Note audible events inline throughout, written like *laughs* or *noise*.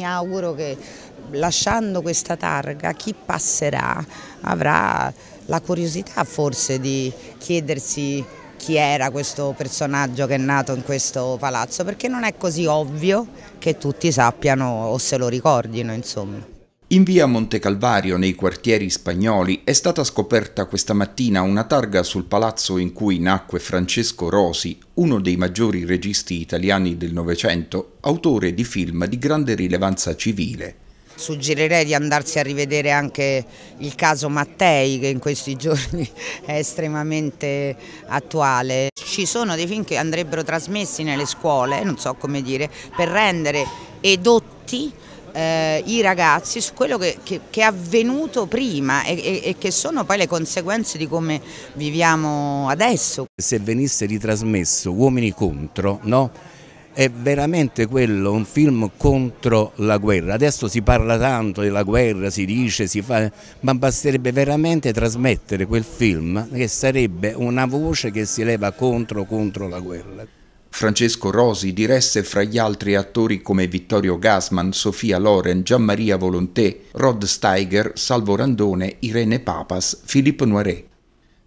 mi auguro che lasciando questa targa chi passerà avrà la curiosità forse di chiedersi chi era questo personaggio che è nato in questo palazzo perché non è così ovvio che tutti sappiano o se lo ricordino insomma. In via Monte Calvario, nei quartieri spagnoli, è stata scoperta questa mattina una targa sul palazzo in cui nacque Francesco Rosi, uno dei maggiori registi italiani del Novecento, autore di film di grande rilevanza civile. Suggerirei di andarsi a rivedere anche il caso Mattei, che in questi *laughs* giorni è estremamente attuale. Ci sono dei film che andrebbero trasmessi nelle scuole, non so come dire, per rendere edotti eh, i ragazzi su quello che, che, che è avvenuto prima e, e, e, che sono poi le conseguenze di come viviamo adesso. Se venisse ritrasmesso Uomini contro, no? È veramente quello, un film contro la guerra. Adesso si parla tanto della guerra, si dice, si fa, ma basterebbe veramente trasmettere quel film che sarebbe una voce che si leva contro, contro la guerra. Francesco Rosi diresse fra gli altri attori come Vittorio Gassman, Sofia Loren, Gianmaria Volonté, Rod Steiger, Salvo Randone, Irene Papas, Philippe Noiret.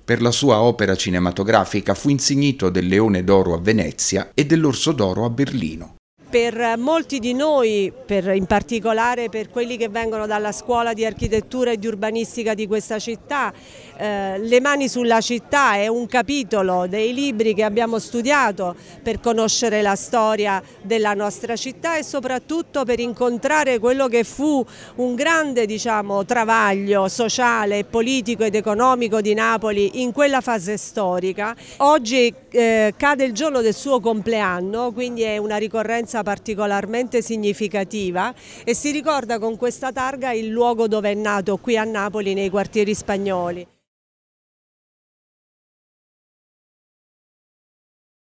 Per la sua opera cinematografica fu insignito del Leone d'Oro a Venezia e dell'Orso d'Oro a Berlino per molti di noi, per in particolare per quelli che vengono dalla scuola di architettura e di urbanistica di questa città, eh, Le mani sulla città è un capitolo dei libri che abbiamo studiato per conoscere la storia della nostra città e soprattutto per incontrare quello che fu un grande diciamo, travaglio sociale, politico ed economico di Napoli in quella fase storica. Oggi eh, cade il giorno del suo compleanno, quindi è una ricorrenza particolarmente significativa e si ricorda con questa targa il luogo dove è nato qui a Napoli nei quartieri spagnoli.